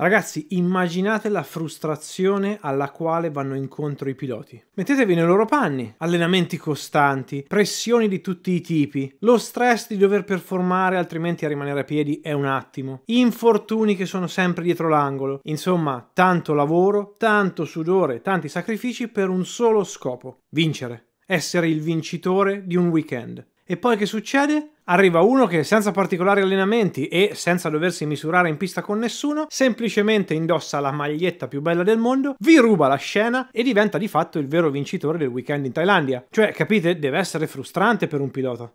Ragazzi, immaginate la frustrazione alla quale vanno incontro i piloti. Mettetevi nei loro panni. Allenamenti costanti, pressioni di tutti i tipi, lo stress di dover performare altrimenti a rimanere a piedi è un attimo, infortuni che sono sempre dietro l'angolo. Insomma, tanto lavoro, tanto sudore, tanti sacrifici per un solo scopo, vincere, essere il vincitore di un weekend. E poi che succede? Arriva uno che senza particolari allenamenti e senza doversi misurare in pista con nessuno, semplicemente indossa la maglietta più bella del mondo, vi ruba la scena e diventa di fatto il vero vincitore del weekend in Thailandia. Cioè, capite, deve essere frustrante per un pilota.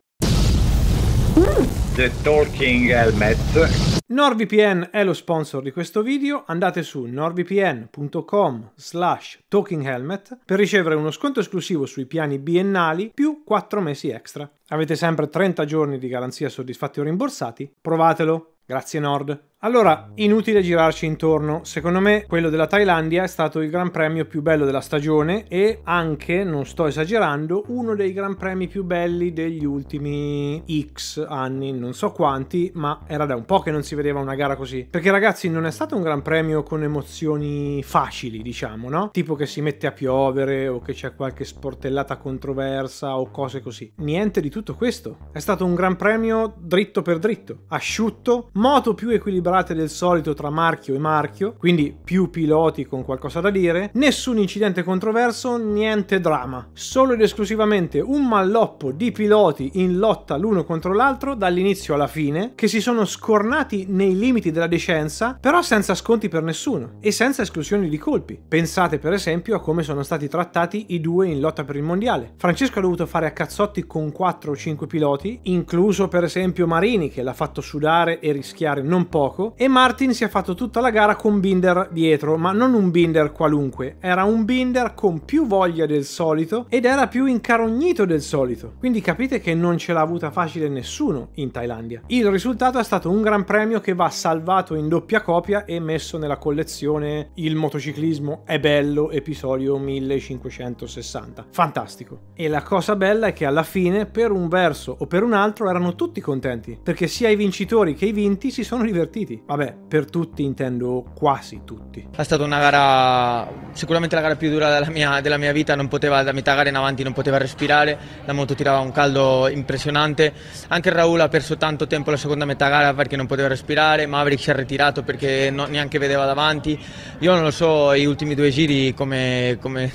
The Talking Helmet NordVPN è lo sponsor di questo video, andate su nordvpn.com slash talkinghelmet per ricevere uno sconto esclusivo sui piani biennali più 4 mesi extra. Avete sempre 30 giorni di garanzia soddisfatti o rimborsati, provatelo! Grazie Nord! Allora, inutile girarci intorno, secondo me quello della Thailandia è stato il Gran Premio più bello della stagione e anche, non sto esagerando, uno dei Gran Premi più belli degli ultimi X anni, non so quanti, ma era da un po' che non si vedeva una gara così. Perché ragazzi non è stato un Gran Premio con emozioni facili, diciamo, no? Tipo che si mette a piovere o che c'è qualche sportellata controversa o cose così. Niente di tutto questo. È stato un Gran Premio dritto per dritto, asciutto, moto più equilibrato scontrate del solito tra marchio e marchio, quindi più piloti con qualcosa da dire, nessun incidente controverso, niente drama. solo ed esclusivamente un malloppo di piloti in lotta l'uno contro l'altro dall'inizio alla fine, che si sono scornati nei limiti della decenza, però senza sconti per nessuno e senza esclusioni di colpi. Pensate per esempio a come sono stati trattati i due in lotta per il mondiale. Francesco ha dovuto fare a cazzotti con 4 o 5 piloti, incluso per esempio Marini che l'ha fatto sudare e rischiare non poco, Marco e Martin si è fatto tutta la gara con Binder dietro, ma non un Binder qualunque, era un Binder con più voglia del solito ed era più incarognito del solito. Quindi capite che non ce l'ha avuta facile nessuno in Thailandia. Il risultato è stato un gran premio che va salvato in doppia copia e messo nella collezione Il motociclismo è bello episodio 1560. Fantastico. E la cosa bella è che alla fine per un verso o per un altro erano tutti contenti, perché sia i vincitori che i vinti si sono divertiti partiti. Vabbè, per tutti intendo quasi tutti. È stata una gara, sicuramente la gara più dura della mia, della mia vita, non poteva, da metà gara in avanti non poteva respirare, la moto tirava un caldo impressionante, anche Raul ha perso tanto tempo la seconda metà gara perché non poteva respirare, Maverick si è ritirato perché non, neanche vedeva davanti, io non lo so, gli ultimi due giri come, come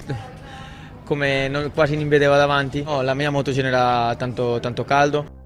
come non, quasi non vedeva davanti. No, la mia moto genera tanto, tanto caldo.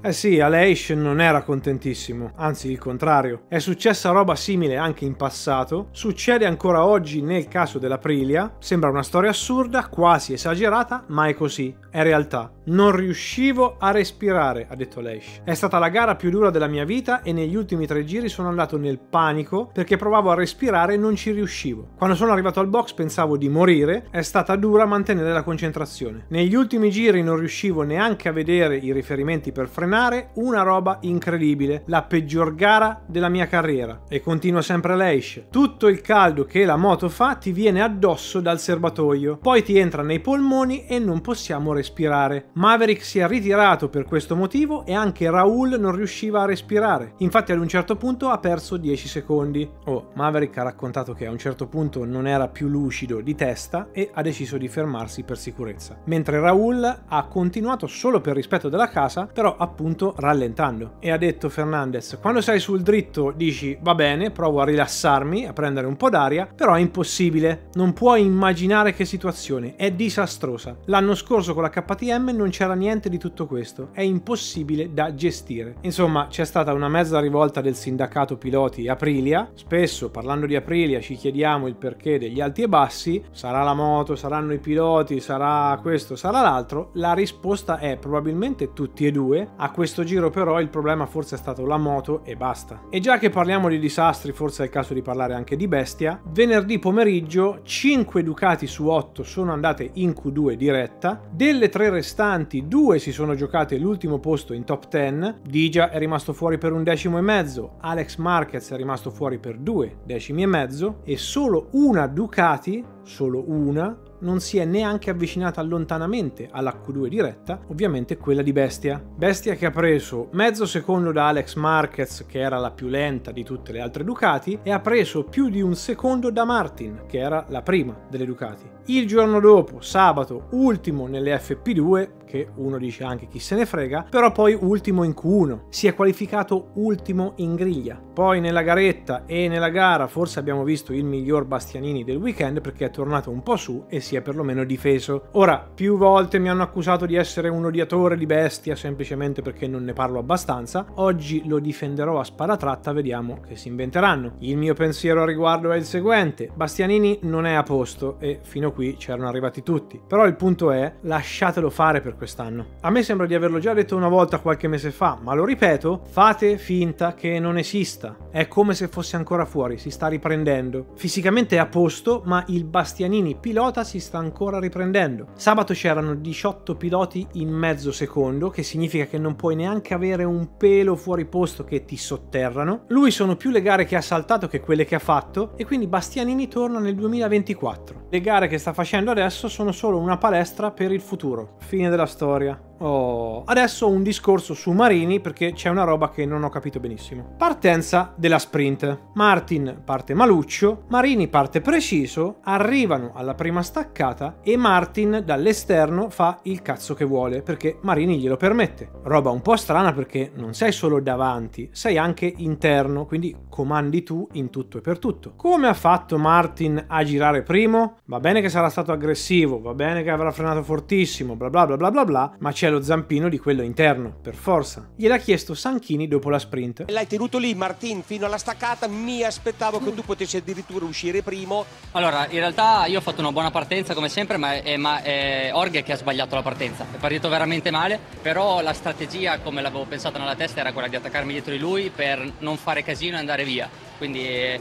Eh sì, Aleish non era contentissimo, anzi il contrario. È successa roba simile anche in passato, succede ancora oggi nel caso dell'Aprilia, sembra una storia assurda, quasi esagerata, ma è così, è realtà. Non riuscivo a respirare, ha detto Leish. È stata la gara più dura della mia vita e negli ultimi tre giri sono andato nel panico perché provavo a respirare e non ci riuscivo. Quando sono arrivato al box pensavo di morire, è stata dura mantenere la concentrazione. Negli ultimi giri non riuscivo neanche a vedere i riferimenti per frenare, una roba incredibile, la peggior gara della mia carriera. E continua sempre Leish. Tutto il caldo che la moto fa ti viene addosso dal serbatoio, poi ti entra nei polmoni e non possiamo respirare Maverick si è ritirato per questo motivo e anche Raul non riusciva a respirare. Infatti ad un certo punto ha perso 10 secondi. Oh, Maverick ha raccontato che a un certo punto non era più lucido di testa e ha deciso di fermarsi per sicurezza. Mentre Raul ha continuato solo per rispetto della casa, però appunto rallentando. E ha detto Fernandez, quando sei sul dritto dici va bene, provo a rilassarmi, a prendere un po' d'aria, però è impossibile. Non puoi immaginare che situazione, è disastrosa. L'anno scorso con la KTM non non c'era niente di tutto questo, è impossibile da gestire. Insomma, c'è stata una mezza rivolta del sindacato piloti Aprilia, spesso parlando di Aprilia ci chiediamo il perché degli alti e bassi, sarà la moto, saranno i piloti, sarà questo, sarà l'altro, la risposta è probabilmente tutti e due, a questo giro però il problema forse è stato la moto e basta. E già che parliamo di disastri, forse è il caso di parlare anche di bestia, venerdì pomeriggio 5 Ducati su 8 sono andate in Q2 diretta, delle tre restanti importanti, due si sono giocate l'ultimo posto in top 10, Dija è rimasto fuori per un decimo e mezzo, Alex Marquez è rimasto fuori per due decimi e mezzo e solo una Ducati solo una, non si è neanche avvicinata lontanamente alla Q2 diretta, ovviamente quella di Bestia. Bestia che ha preso mezzo secondo da Alex Marquez, che era la più lenta di tutte le altre Ducati, e ha preso più di un secondo da Martin, che era la prima delle Ducati. Il giorno dopo, sabato, ultimo nelle FP2, che uno dice anche chi se ne frega, però poi ultimo in Q1, si è qualificato ultimo in griglia. Poi nella garetta e nella gara forse abbiamo visto il miglior Bastianini del weekend perché è tornato un po' su e si è perlomeno difeso. Ora, più volte mi hanno accusato di essere un odiatore di bestia semplicemente perché non ne parlo abbastanza, oggi lo difenderò a spada tratta, vediamo che si inventeranno. Il mio pensiero a riguardo è il seguente, Bastianini non è a posto e fino qui c'erano arrivati tutti, però il punto è lasciatelo fare per quest'anno. A me sembra di averlo già detto una volta qualche mese fa, ma lo ripeto, fate finta che non esista. È come se fosse ancora fuori, si sta riprendendo. Fisicamente è a posto, ma il Bastianini pilota si sta ancora riprendendo. Sabato c'erano 18 piloti in mezzo secondo, che significa che non puoi neanche avere un pelo fuori posto che ti sotterrano. Lui sono più le gare che ha saltato che quelle che ha fatto e quindi Bastianini torna nel 2024. Le gare che sta facendo adesso sono solo una palestra per il futuro. Fine della storia. Oh, adesso un discorso su Marini perché c'è una roba che non ho capito benissimo. Partenza della sprint. Martin parte maluccio, Marini parte preciso, arrivano alla prima staccata e Martin dall'esterno fa il cazzo che vuole perché Marini glielo permette. Roba un po' strana perché non sei solo davanti, sei anche interno, quindi comandi tu in tutto e per tutto. Come ha fatto Martin a girare primo? Va bene che sarà stato aggressivo, va bene che avrà frenato fortissimo, bla bla bla bla bla, bla ma c'è c'è lo zampino di quello interno, per forza. Gliel'ha chiesto Sanchini dopo la sprint. L'hai tenuto lì Martin fino alla staccata, mi aspettavo che tu potessi addirittura uscire primo. Allora, in realtà io ho fatto una buona partenza come sempre, ma è, ma è Orghe che ha sbagliato la partenza. È partito veramente male, però la strategia come l'avevo pensata nella testa era quella di attaccarmi dietro di lui per non fare casino e andare via. Quindi è,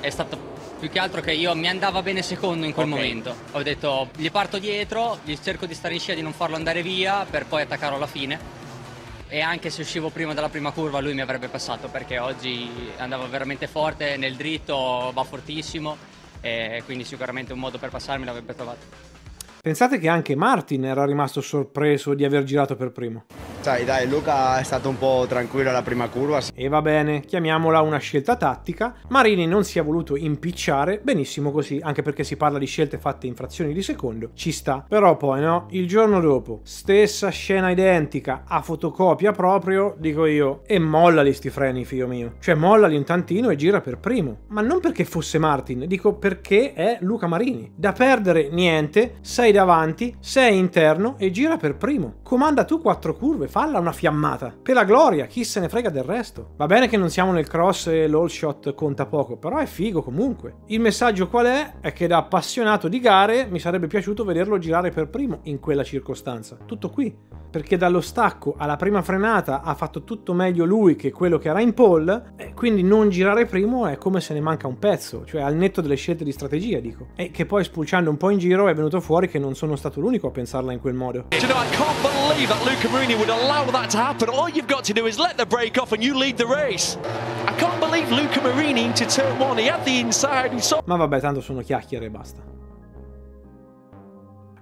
è stato più che altro che io mi andava bene secondo in quel okay. momento. Ho detto gli parto dietro, gli cerco di stare in scia, di non farlo andare via per poi attaccarlo alla fine. E anche se uscivo prima dalla prima curva lui mi avrebbe passato perché oggi andava veramente forte nel dritto, va fortissimo e quindi sicuramente un modo per passarmi l'avrebbe trovato. Pensate che anche Martin era rimasto sorpreso di aver girato per primo. Sai, dai, Luca è stato un po' tranquillo alla prima curva. E va bene, chiamiamola una scelta tattica. Marini non si è voluto impicciare, benissimo così, anche perché si parla di scelte fatte in frazioni di secondo, ci sta. Però poi no, il giorno dopo, stessa scena identica, a fotocopia proprio, dico io, e mollali sti freni, figlio mio. Cioè mollali un tantino e gira per primo. Ma non perché fosse Martin, dico perché è Luca Marini. Da perdere niente, sei davanti, sei interno e gira per primo. Comanda tu quattro curve, falla una fiammata. Per la gloria, chi se ne frega del resto. Va bene che non siamo nel cross e l'all shot conta poco, però è figo comunque. Il messaggio qual è? È che da appassionato di gare mi sarebbe piaciuto vederlo girare per primo in quella circostanza. Tutto qui. Perché dallo stacco alla prima frenata ha fatto tutto meglio lui che quello che era in pole, e quindi non girare primo è come se ne manca un pezzo, cioè al netto delle scelte di strategia, dico. E che poi spulciando un po' in giro è venuto fuori che non sono stato l'unico a pensarla in quel modo. Tonight, allow that to happen. All you've got to do is let the brake off and you lead the race. I can't believe Luca Marini into turn one. He had the inside. He saw... Ma vabbè, tanto sono chiacchiere e basta.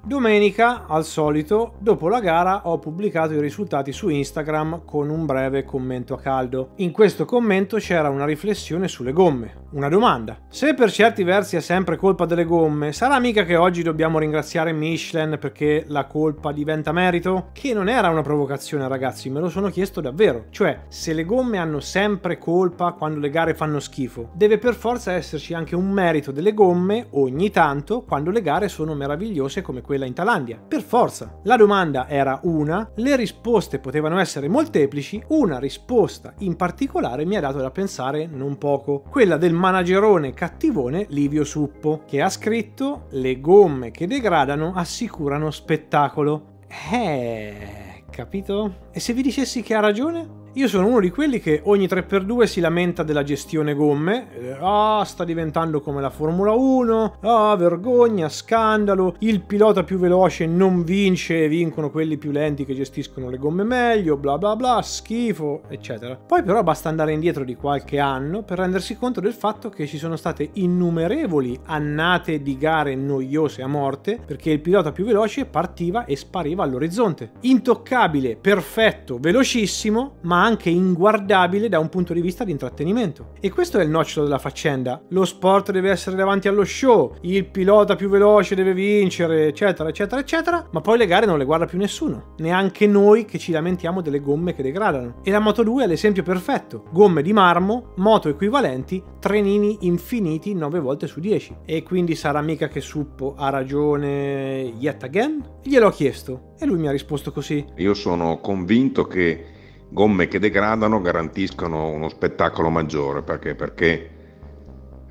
Domenica, al solito, dopo la gara ho pubblicato i risultati su Instagram con un breve commento a caldo. In questo commento c'era una riflessione sulle gomme. Una domanda. Se per certi versi è sempre colpa delle gomme, sarà mica che oggi dobbiamo ringraziare Michelin perché la colpa diventa merito? Che non era una provocazione ragazzi, me lo sono chiesto davvero. Cioè, se le gomme hanno sempre colpa quando le gare fanno schifo, deve per forza esserci anche un merito delle gomme ogni tanto quando le gare sono meravigliose come queste quella in Thailandia. Per forza. La domanda era una, le risposte potevano essere molteplici, una risposta in particolare mi ha dato da pensare non poco, quella del managerone cattivone Livio Suppo, che ha scritto le gomme che degradano assicurano spettacolo. Eh, capito? E se vi dicessi che ha ragione? Io sono uno di quelli che ogni 3x2 si lamenta della gestione gomme. Eh, ah, oh, sta diventando come la Formula 1. Ah, oh, vergogna, scandalo. Il pilota più veloce non vince, e vincono quelli più lenti che gestiscono le gomme meglio, bla bla bla, schifo, eccetera. Poi però basta andare indietro di qualche anno per rendersi conto del fatto che ci sono state innumerevoli annate di gare noiose a morte perché il pilota più veloce partiva e spariva all'orizzonte. Intoccabile, perfetto, velocissimo, ma anche inguardabile da un punto di vista di intrattenimento. E questo è il nocciolo della faccenda. Lo sport deve essere davanti allo show, il pilota più veloce deve vincere, eccetera, eccetera, eccetera, ma poi le gare non le guarda più nessuno, neanche noi che ci lamentiamo delle gomme che degradano. E la Moto 2 è l'esempio perfetto. Gomme di marmo, moto equivalenti, trenini infiniti 9 volte su 10. E quindi sarà mica che Suppo ha ragione yet again? Gliel'ho chiesto e lui mi ha risposto così. Io sono convinto che gomme che degradano garantiscono uno spettacolo maggiore perché, perché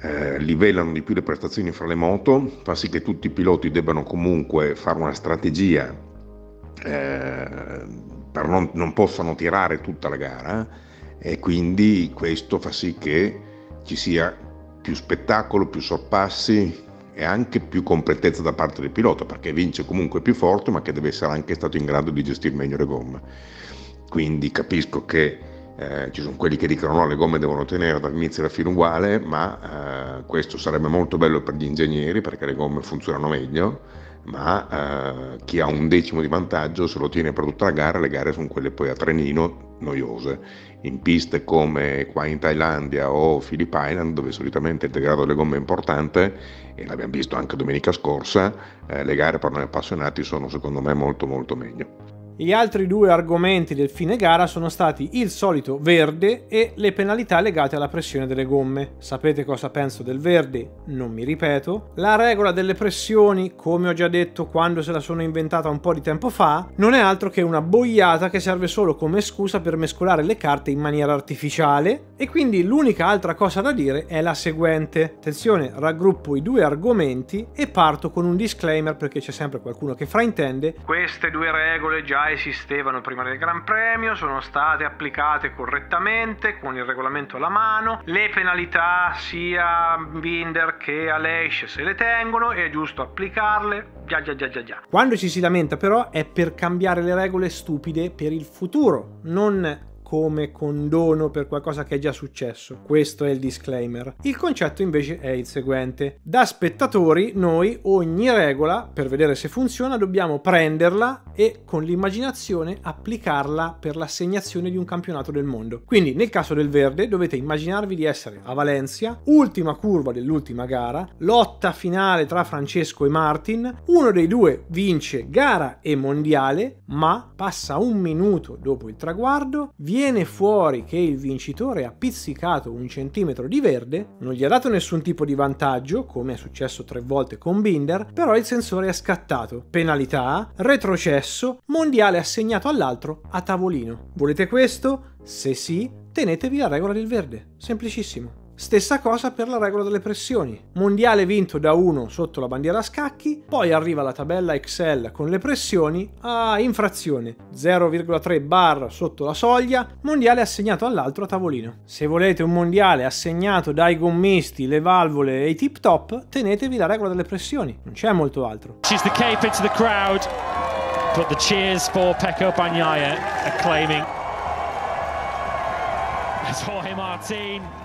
eh, livellano di più le prestazioni fra le moto, fa sì che tutti i piloti debbano comunque fare una strategia eh, per non, non possano tirare tutta la gara eh, e quindi questo fa sì che ci sia più spettacolo, più sorpassi e anche più completezza da parte del pilota perché vince comunque più forte ma che deve essere anche stato in grado di gestire meglio le gomme. Quindi capisco che eh, ci sono quelli che dicono no, le gomme devono tenere dall'inizio alla fine uguale, ma eh, questo sarebbe molto bello per gli ingegneri perché le gomme funzionano meglio, ma eh, chi ha un decimo di vantaggio se lo tiene per tutta la gara, le gare sono quelle poi a trenino noiose. In piste come qua in Thailandia o Phillip Island, dove solitamente il degrado delle gomme è importante, e l'abbiamo visto anche domenica scorsa, eh, le gare per noi appassionati sono secondo me molto molto meglio. Gli altri due argomenti del fine gara sono stati il solito verde e le penalità legate alla pressione delle gomme. Sapete cosa penso del verde? Non mi ripeto. La regola delle pressioni, come ho già detto quando se la sono inventata un po' di tempo fa, non è altro che una boiata che serve solo come scusa per mescolare le carte in maniera artificiale e quindi l'unica altra cosa da dire è la seguente. Attenzione, raggruppo i due argomenti e parto con un disclaimer perché c'è sempre qualcuno che fraintende. Queste due regole già esistevano prima del Gran Premio, sono state applicate correttamente con il regolamento alla mano, le penalità sia Binder che Aleix se le tengono e è giusto applicarle. Già, già, già, già, già. Quando ci si lamenta però è per cambiare le regole stupide per il futuro, non come condono per qualcosa che è già successo. Questo è il disclaimer. Il concetto invece è il seguente. Da spettatori noi ogni regola, per vedere se funziona, dobbiamo prenderla e con l'immaginazione applicarla per l'assegnazione di un campionato del mondo. Quindi nel caso del verde dovete immaginarvi di essere a Valencia, ultima curva dell'ultima gara, lotta finale tra Francesco e Martin, uno dei due vince gara e mondiale, ma passa un minuto dopo il traguardo, viene viene fuori che il vincitore ha pizzicato un centimetro di verde, non gli ha dato nessun tipo di vantaggio, come è successo tre volte con Binder, però il sensore è scattato. Penalità, retrocesso, mondiale assegnato all'altro a tavolino. Volete questo? Se sì, tenetevi la regola del verde. Semplicissimo. Stessa cosa per la regola delle pressioni. Mondiale vinto da uno sotto la bandiera a scacchi, poi arriva la tabella Excel con le pressioni a infrazione 0,3 bar sotto la soglia, mondiale assegnato all'altro a tavolino. Se volete un mondiale assegnato dai gommisti, le valvole e i tip top, tenetevi la regola delle pressioni, non c'è molto altro. She's the cape into the crowd, but the cheers for Pekka Banyaya acclaiming. It's Jorge Martin.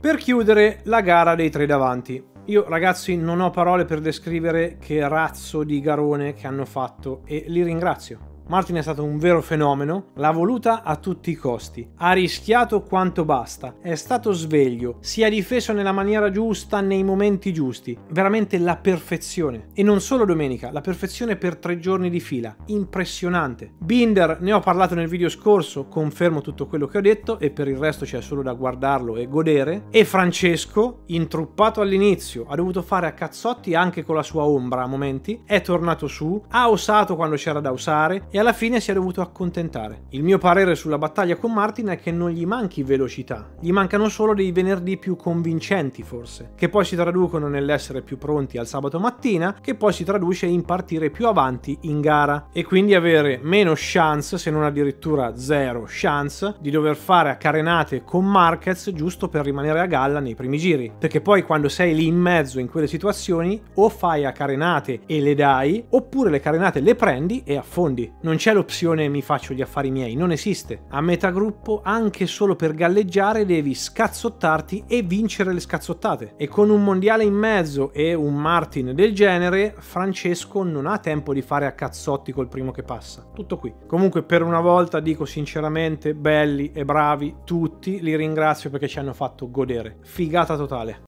Per chiudere, la gara dei tre davanti. Io ragazzi non ho parole per descrivere che razzo di garone che hanno fatto e li ringrazio. Martin è stato un vero fenomeno, l'ha voluta a tutti i costi, ha rischiato quanto basta, è stato sveglio, si è difeso nella maniera giusta, nei momenti giusti, veramente la perfezione. E non solo domenica, la perfezione per tre giorni di fila, impressionante. Binder ne ho parlato nel video scorso, confermo tutto quello che ho detto e per il resto c'è solo da guardarlo e godere. E Francesco, intruppato all'inizio, ha dovuto fare a cazzotti anche con la sua ombra a momenti, è tornato su, ha osato quando c'era da usare e alla fine si è dovuto accontentare. Il mio parere sulla battaglia con Martin è che non gli manchi velocità, gli mancano solo dei venerdì più convincenti forse, che poi si traducono nell'essere più pronti al sabato mattina, che poi si traduce in partire più avanti in gara e quindi avere meno chance, se non addirittura zero chance, di dover fare a carenate con Marquez giusto per rimanere a galla nei primi giri, perché poi quando sei lì in mezzo in quelle situazioni o fai a carenate e le dai, oppure le carenate le prendi e affondi. Non c'è l'opzione mi faccio gli affari miei, non esiste. A metà gruppo, anche solo per galleggiare, devi scazzottarti e vincere le scazzottate. E con un mondiale in mezzo e un Martin del genere, Francesco non ha tempo di fare a cazzotti col primo che passa. Tutto qui. Comunque per una volta dico sinceramente, belli e bravi tutti, li ringrazio perché ci hanno fatto godere. Figata totale.